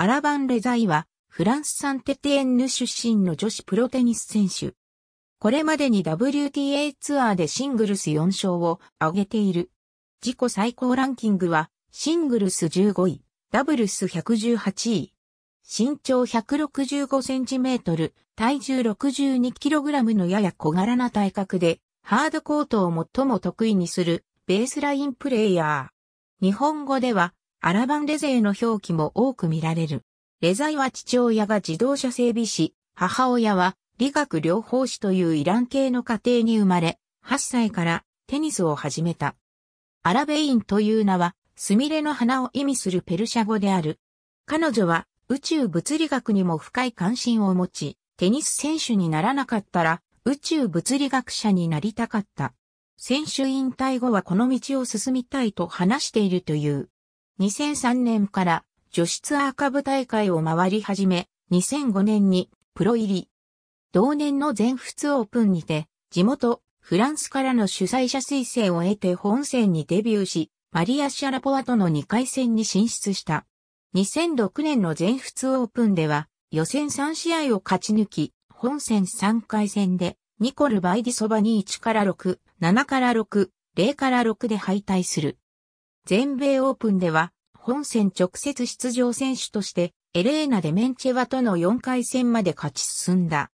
アラバン・レザイは、フランスサンテテエンヌ出身の女子プロテニス選手。これまでに WTA ツアーでシングルス4勝を挙げている。自己最高ランキングは、シングルス15位、ダブルス118位。身長165センチメートル、体重62キログラムのやや小柄な体格で、ハードコートを最も得意にする、ベースラインプレイヤー。日本語では、アラバンレゼーの表記も多く見られる。レザイは父親が自動車整備士、母親は理学療法士というイラン系の家庭に生まれ、8歳からテニスを始めた。アラベインという名は、スミレの花を意味するペルシャ語である。彼女は宇宙物理学にも深い関心を持ち、テニス選手にならなかったら宇宙物理学者になりたかった。選手引退後はこの道を進みたいと話しているという。2003年から女子ツアー下部大会を回り始め、2005年にプロ入り。同年の全仏オープンにて、地元フランスからの主催者推薦を得て本戦にデビューし、マリア・シャラポワとの2回戦に進出した。2006年の全仏オープンでは、予選3試合を勝ち抜き、本戦3回戦で、ニコル・バイディソバに1から6、7から6、0から6で敗退する。全米オープンでは、本戦直接出場選手として、エレーナ・デメンチェワとの4回戦まで勝ち進んだ。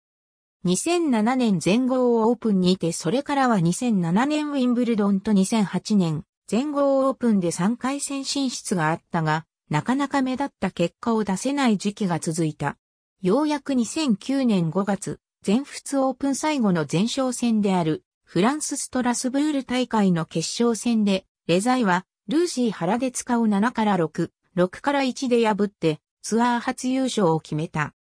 2007年全豪オープンにてそれからは2007年ウィンブルドンと2008年全豪オープンで3回戦進出があったが、なかなか目立った結果を出せない時期が続いた。ようやく2009年5月、全仏オープン最後の前哨戦であるフランスストラスブール大会の決勝戦で、レザイはルーシー原で使う7から6、6から1で破って、ツアー初優勝を決めた。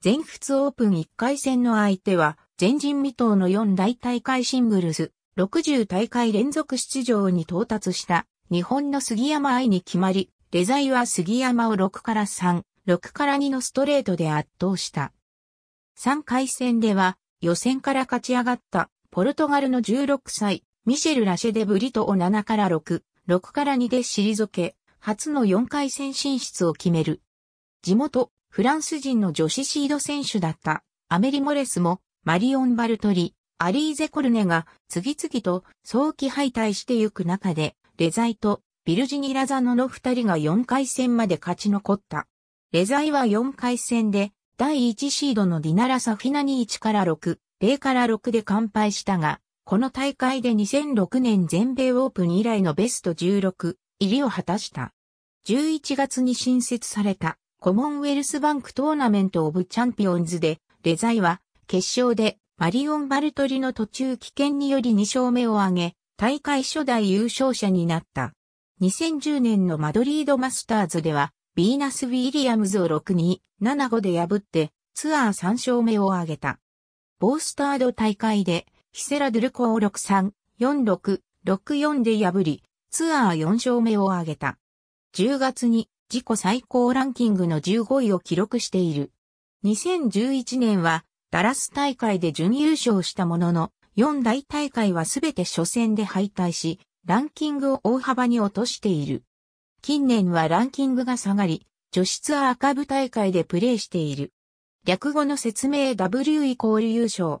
全仏オープン1回戦の相手は、前人未到の4大大会シングルス、60大会連続出場に到達した、日本の杉山愛に決まり、レザイは杉山を6から3、6から2のストレートで圧倒した。3回戦では、予選から勝ち上がった、ポルトガルの16歳、ミシェル・ラシェデブリトを7から6、6から2で退け、初の4回戦進出を決める。地元、フランス人の女子シード選手だったアメリ・モレスもマリオン・バルトリ、アリーゼ・コルネが次々と早期敗退してゆく中で、レザイとビルジニラザノの二人が4回戦まで勝ち残った。レザイは4回戦で第1シードのディナラサフィナに1から6、0から6で完敗したが、この大会で2006年全米オープン以来のベスト16入りを果たした。11月に新設されたコモンウェルスバンクトーナメントオブチャンピオンズで、レザイは決勝でマリオン・バルトリの途中棄権により2勝目を挙げ、大会初代優勝者になった。2010年のマドリードマスターズでは、ビーナス・ウィリアムズを6-2、7-5で破って、ツアー3勝目を挙げた。ボースタード大会で、ヒセラドゥルコを6 3 4 6 6 4で破り、ツアー4勝目を挙げた。10月に自己最高ランキングの15位を記録している。2011年はダラス大会で準優勝したものの、4大大会はすべて初戦で敗退し、ランキングを大幅に落としている。近年はランキングが下がり、女子ツアー赤部大会でプレーしている。略語の説明 W イコール優勝。